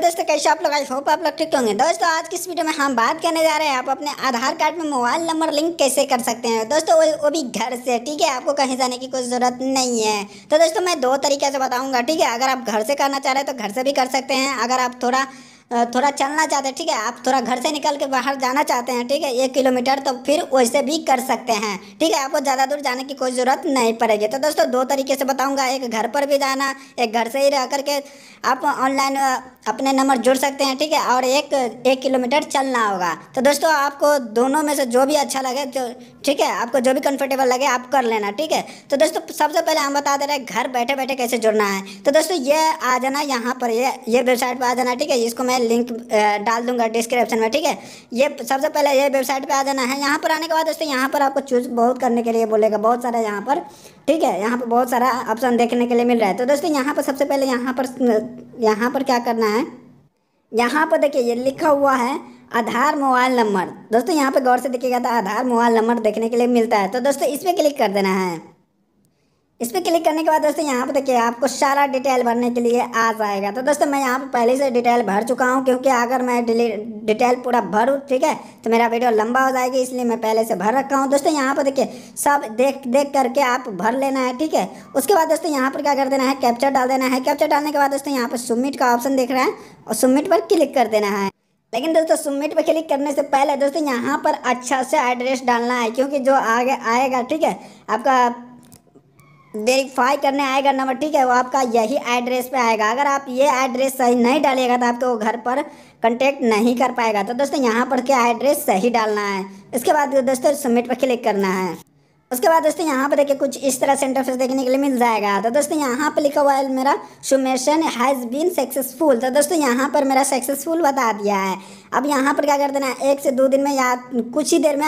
दोस्तों कैसे आप लोग आई होप आप लोग ठीक होंगे दोस्तों आज की इस वीडियो में हम बात करने जा रहे हैं आप अपने आधार कार्ड में मोबाइल नंबर लिंक कैसे कर सकते हैं दोस्तों वो, वो भी घर से ठीक है आपको कहीं जाने की कोई ज़रूरत नहीं है तो दोस्तों मैं दो तरीके से बताऊंगा ठीक है अगर आप घर से करना चाह रहे हैं तो घर से भी कर सकते हैं अगर आप थोड़ा थोड़ा चलना चाहते हैं ठीक है आप थोड़ा घर से निकल के बाहर जाना चाहते हैं ठीक है एक किलोमीटर तो फिर वैसे भी कर सकते हैं ठीक है आपको ज़्यादा दूर जाने की कोई ज़रूरत नहीं पड़ेगी तो दोस्तों दो तरीके से बताऊंगा एक घर पर भी जाना एक घर से ही रह करके आप ऑनलाइन अपने नंबर जुड़ सकते हैं ठीक है और एक एक किलोमीटर चलना होगा तो दोस्तों आपको दोनों में से जो भी अच्छा लगे तो ठीक है आपको जो भी कंफर्टेबल लगे आप कर लेना ठीक है तो दोस्तों सबसे पहले हम बता दे रहे हैं घर बैठे बैठे कैसे जुड़ना है तो दोस्तों ये आ जाना यहाँ पर ये ये वेबसाइट पर आ जाना ठीक है इसको मैं लिंक डाल दूंगा डिस्क्रिप्शन में ठीक है ये सबसे पहले ये वेबसाइट पर आ जाना है यहाँ पर आने के बाद दोस्तों यहाँ पर आपको चूज बहुत करने के लिए बोलेगा बहुत सारे यहाँ पर ठीक है यहाँ पर बहुत सारा ऑप्शन देखने के लिए मिल रहा है तो दोस्तों यहाँ पर सबसे पहले यहाँ पर यहाँ पर क्या करना है यहाँ पर देखिए ये लिखा हुआ है आधार मोबाइल नंबर दोस्तों यहाँ पर गौर से देखिएगा तो आधार मोबाइल नंबर देखने के लिए मिलता है तो दोस्तों इस पर क्लिक कर देना है इस पर क्लिक करने के बाद दोस्तों यहाँ पर देखिए आपको सारा डिटेल भरने के लिए आ जाएगा तो दोस्तों मैं यहाँ पर पहले से डिटेल भर चुका हूँ क्योंकि अगर मैं डिटेल पूरा भरूँ ठीक है तो मेरा वीडियो लंबा हो जाएगी इसलिए मैं पहले से भर रखा हूँ दोस्तों यहाँ पर देखिए सब देख देख करके आप भर लेना है ठीक है उसके बाद दोस्तों यहाँ पर क्या कर देना है कैप्चर डाल देना है कैप्चर डालने के बाद दोस्तों यहाँ पर सबमिट का ऑप्शन देख रहे हैं और सबमिट पर क्लिक कर देना है लेकिन दोस्तों सबमिट पर क्लिक करने से पहले दोस्तों यहाँ पर अच्छा से एड्रेस डालना है क्योंकि जो आगे आएगा ठीक है आपका वेरीफाई करने आएगा नंबर ठीक है वो आपका यही एड्रेस पे आएगा अगर आप ये एड्रेस सही नहीं डालिएगा तो आपको घर पर कांटेक्ट नहीं कर पाएगा तो दोस्तों यहाँ पर क्या एड्रेस सही डालना है इसके बाद दोस्तों सबमिट पर क्लिक करना है उसके बाद दोस्तों यहाँ पर देखिए कुछ इस तरह से इंटरफेस देखने के लिए मिल जाएगा तो दोस्तों यहाँ पर लिखा हुआ है मेरा सुमेशन हैज़ बीन सक्सेसफुल तो दोस्तों यहाँ पर मेरा सक्सेसफुल बता दिया है अब यहाँ पर क्या कर देना है एक से दो दिन में या कुछ ही देर में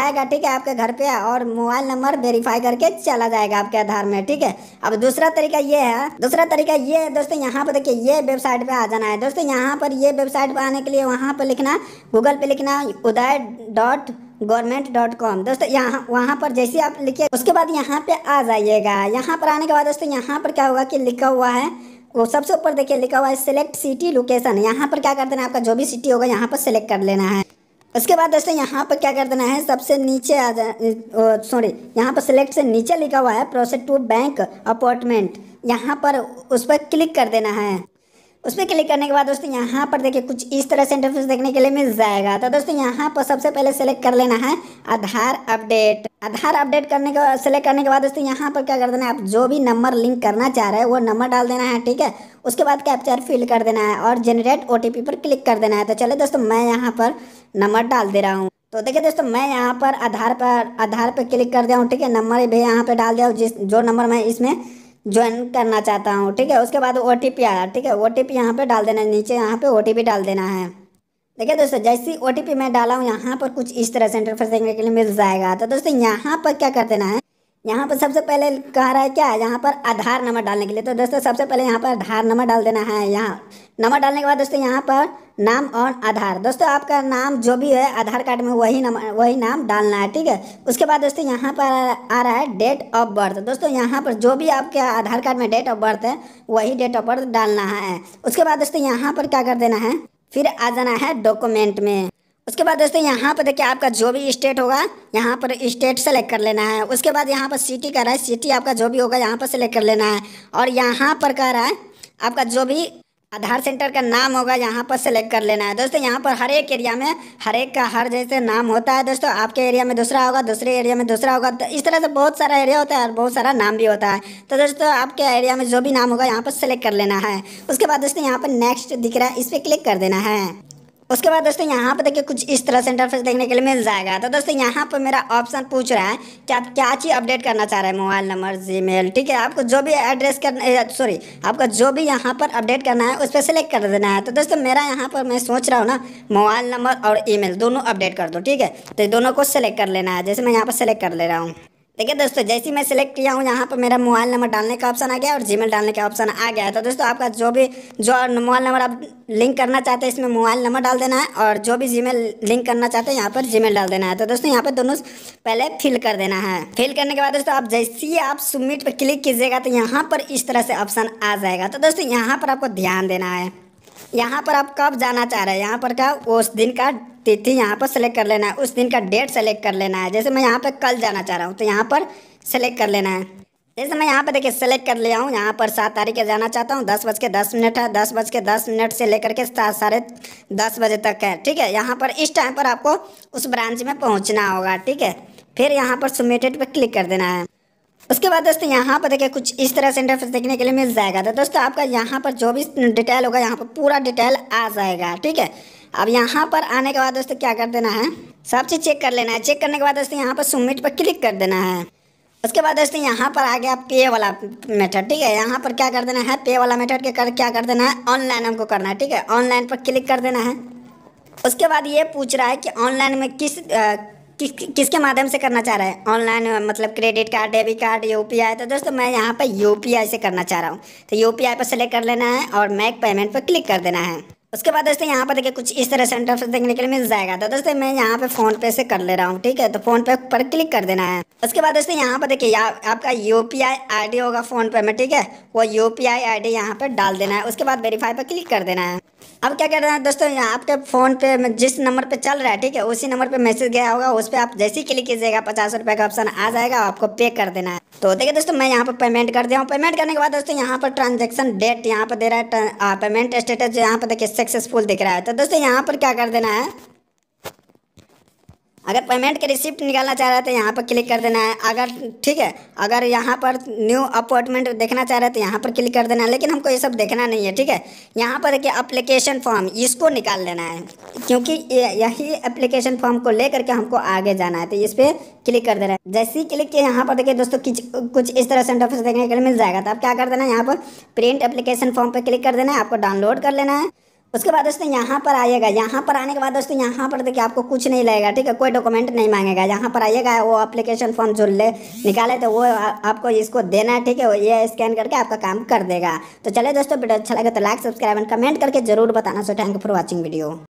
आएगा ठीक है आपके घर पे और मोबाइल नंबर वेरीफाई करके चला जाएगा आपके आधार में ठीक है अब दूसरा तरीका ये है दूसरा तरीका ये है दोस्तों यहाँ पर देखिए ये वेबसाइट पे आ जाना है दोस्तों यहाँ पर ये वेबसाइट पर आने के लिए वहाँ पर लिखना गूगल पे लिखना उदय डॉट गवर्नमेंट डॉट कॉम दोस्तों यहाँ वहाँ पर जैसे आप लिखिए उसके बाद यहाँ पे आ जाइएगा यहाँ पर आने के बाद दोस्तों यहाँ पर क्या होगा कि लिखा हुआ है वो सबसे ऊपर देखिए लिखा हुआ है सिलेक्ट सिटी लोकेशन यहाँ पर क्या कर देना है आपका जो भी सिटी होगा यहाँ पर सिलेक्ट कर लेना है उसके बाद दोस्तों यहाँ पर क्या कर देना है सबसे नीचे आ जा सॉरी यहाँ पर सिलेक्ट से नीचे लिखा हुआ है प्रोसेस टू बैंक अपॉइंटमेंट यहाँ पर उस पर क्लिक कर देना है उस पर क्लिक करने के बाद दोस्तों यहाँ पर देखिए कुछ इस तरह से इंटरफेस देखने के लिए मिल जाएगा तो दोस्तों यहाँ पर सबसे पहले सेलेक्ट कर लेना है आधार अपडेट आधार अपडेट करने के बाद सेलेक्ट करने के बाद दोस्तों यहाँ पर क्या कर देना है आप जो भी नंबर लिंक करना चाह रहे हैं वो नंबर डाल देना है ठीक है उसके बाद कैप्चर फिल कर देना है और जनरेट ओ पर क्लिक कर देना है तो चले दोस्तों मैं यहाँ पर नंबर डाल दे रहा हूँ तो देखिए दोस्तों मैं यहाँ पर आधार पर आधार पर क्लिक कर दिया हूँ ठीक है नंबर भी यहाँ पर डाल दिया जिस जो नंबर मैं इसमें ज्वाइन करना चाहता हूँ ठीक है उसके बाद ओ टी पी आया ठीक है ओ टी पी यहाँ पर डाल देना है नीचे यहाँ पे ओ टी पी डाल देना है देखिए दोस्तों जैसी ओ टी पी मैं डाला हूँ यहाँ पर कुछ इस तरह से इंटरफेस देखने के लिए मिल जाएगा तो दोस्तों यहाँ पर क्या कर देना है यहाँ पर सबसे पहले कह रहा है क्या यहाँ पर आधार नंबर डालने के लिए तो दोस्तों सबसे पहले यहाँ पर आधार नंबर डाल देना है यहाँ नंबर डालने के बाद दोस्तों यहाँ पर नाम और आधार दोस्तों आपका नाम जो भी है आधार कार्ड में वही नंबर वही नाम डालना है ठीक है उसके बाद दोस्तों यहाँ पर आ रहा है डेट ऑफ बर्थ दोस्तों यहाँ पर जो भी आपके आधार कार्ड में डेट ऑफ बर्थ है वही डेट ऑफ बर्थ डालना है उसके बाद दोस्तों यहाँ पर क्या कर देना है फिर आ जाना है डॉक्यूमेंट में उसके बाद दोस्तों यहाँ पर देखिए आपका जो भी स्टेट होगा यहाँ पर स्टेट सेलेक्ट कर लेना है उसके बाद यहाँ पर सिटी का रहा है सिटी आपका जो भी होगा यहाँ पर सेलेक्ट कर लेना है और यहाँ पर कह रहा है आपका जो भी आधार सेंटर का नाम होगा यहाँ पर सेलेक्ट कर लेना है दोस्तों यहाँ पर हर एक एरिया में हर एक का हर जैसे नाम होता है दोस्तों आपके एरिया में दूसरा होगा दूसरे एरिया में दूसरा होगा तो इस तरह से बहुत सारा एरिया होता है और बहुत सारा नाम भी होता है तो दोस्तों आपके एरिया में जो भी नाम होगा यहाँ पर सेलेक्ट कर लेना है उसके बाद दोस्तों यहाँ पर नेक्स्ट दिख रहा है इस पर क्लिक कर देना है उसके बाद दोस्तों यहाँ पर देखिए कुछ इस तरह से इंटरफेस देखने के लिए मिल जाएगा तो दोस्तों यहाँ पर मेरा ऑप्शन पूछ रहा है कि आप क्या चीज़ अपडेट करना चाह रहे हैं मोबाइल नंबर जीमेल ठीक है आपको जो भी एड्रेस करना सॉरी आपका जो भी यहाँ पर अपडेट करना है उस पर सेलेक्ट कर देना है तो दोस्तों मेरा यहाँ पर मैं सोच रहा हूँ ना मोबाइल नंबर और ई दोनों अपडेट कर दो ठीक है तो दोनों को सेलेक्ट कर लेना है जैसे मैं यहाँ पर सेलेक्ट कर ले रहा हूँ देखिए दोस्तों जैसे मैं सिलेक्ट किया हूँ यहाँ पर मेरा मोबाइल नंबर डालने का ऑप्शन आ गया और जीमेल डालने का ऑप्शन आ गया है तो दोस्तों आपका जो भी जो मोबाइल नंबर आप लिंक करना चाहते हैं इसमें मोबाइल नंबर डाल देना है और जो भी जीमेल लिंक करना चाहते हैं यहाँ पर जीमेल डाल देना है तो दोस्तों यहाँ पर दोनों पहले फिल कर देना है फिल करने के बाद दोस्तों आप जैसे ही आप सबमिट पर क्लिक कीजिएगा तो यहाँ पर इस तरह से ऑप्शन आ जाएगा तो दोस्तों यहाँ पर आपको ध्यान देना है यहाँ पर आप कब जाना चाह रहे हैं यहाँ पर क्या उस दिन का तिथि यहाँ पर सेलेक्ट कर लेना है उस दिन का डेट सेलेक्ट कर लेना है जैसे मैं यहाँ पर कल जाना चाह रहा हूँ तो यहाँ पर सेलेक्ट कर लेना है जैसे मैं यहाँ पर देखिए सेलेक्ट कर लिया हूँ यहाँ पर सात तारीख के जाना चाहता हूँ दस बज के दस मिनट है दस बज के दस मिनट से लेकर के साढ़े दस बजे तक है ठीक है यहाँ पर इस टाइम पर आपको उस ब्रांच में पहुँचना होगा ठीक है फिर यहाँ पर सबमिटेड पर क्लिक कर देना है उसके बाद दोस्तों यहाँ पर देखिए कुछ इस तरह से इंटरफेस देखने के लिए मिल जाएगा तो दोस्तों आपका यहाँ पर जो भी डिटेल होगा यहाँ पर पूरा डिटेल आ जाएगा ठीक है अब यहाँ पर आने के बाद दोस्तों क्या कर देना है सब चीज़ चेक कर लेना है चेक करने के बाद दोस्तों यहाँ पर सबमिट पर क्लिक कर देना है उसके बाद दोस्तों यहाँ पर आ गया पे वाला मेथड ठीक है यहाँ पर क्या कर देना है पे वाला मेथड के कर क्या कर देना है ऑनलाइन हमको करना है ठीक है ऑनलाइन पर क्लिक कर देना है उसके बाद ये पूछ रहा है कि ऑनलाइन में किस कि, किसके माध्यम से करना चाह रहा है ऑनलाइन मतलब क्रेडिट कार्ड डेबिट कार्ड यू तो दोस्तों मैं यहाँ पर यू से करना चाह रहा हूँ तो यू पी पर सेलेक्ट कर लेना है और मैक पेमेंट पर क्लिक कर देना है उसके बाद दोस्तों यहाँ पर देखिए कुछ इस तरह से इंटरफेस देखने के लिए मिल जाएगा तो दोस्तों मैं यहाँ पे फोन पे से कर ले रहा हूँ ठीक है तो फोन पे पर क्लिक कर देना है उसके बाद दोस्तों यहाँ पर देखिए आपका U P I I D होगा फोन पे में ठीक है वो U P I I D यहाँ पर डाल देना है उसके बाद वेरीफाई पर क्लिक कर देना है अब क्या कह रहे हैं दोस्तों आपके फ़ोन पे जिस नंबर पे चल रहा है ठीक है उसी नंबर पे मैसेज गया होगा उस पर आप जैसे ही क्लिक कीजिएगा पचास रुपये का ऑप्शन आ जाएगा आपको पे कर देना है तो देखिए दोस्तों मैं यहाँ पर पेमेंट कर दिया हूँ पेमेंट करने के बाद दोस्तों यहाँ पर ट्रांजेक्शन डेट यहाँ पर दे रहा है पेमेंट स्टेटस जो यहाँ पर देखिए सक्सेसफुल दिख रहा है तो दोस्तों यहाँ पर क्या कर देना है अगर पेमेंट के रिसिप्ट निकालना चाह रहे हैं तो यहाँ पर क्लिक कर देना है अगर ठीक है अगर यहाँ पर न्यू अपॉइंटमेंट देखना चाह रहे हैं तो यहाँ पर क्लिक कर देना है लेकिन हमको ये सब देखना नहीं है ठीक है यहाँ पर देखिए अप्लीकेशन फॉर्म इसको निकाल लेना है क्योंकि यही अप्लीकेशन फॉर्म को ले करके हमको आगे जाना है तो इस पर क्लिक कर देना है जैसे ही क्लिक किया यहाँ पर देखिए दोस्तों कुछ इस तरह से ऑफिस देखने के लिए मिल जाएगा तो आप क्या कर देना है यहाँ पर प्रिंट अप्लीकेशन फॉर्म पर क्लिक कर देना है आपको डाउनलोड कर लेना है उसके बाद दोस्तों यहाँ पर आइएगा यहाँ पर आने के बाद दोस्तों यहाँ पर देखिए आपको कुछ नहीं लगेगा ठीक है कोई डॉक्यूमेंट नहीं मांगेगा यहाँ पर आइएगा वो एप्लीकेशन फॉर्म जो ले निकाले तो वो आपको इसको देना है ठीक है ये स्कैन करके आपका काम कर देगा तो चले दोस्तों वीडियो अच्छा लगे तो लाइक सब्सक्राइब एंड कमेंट करके जरूर बताना so thank you for watching video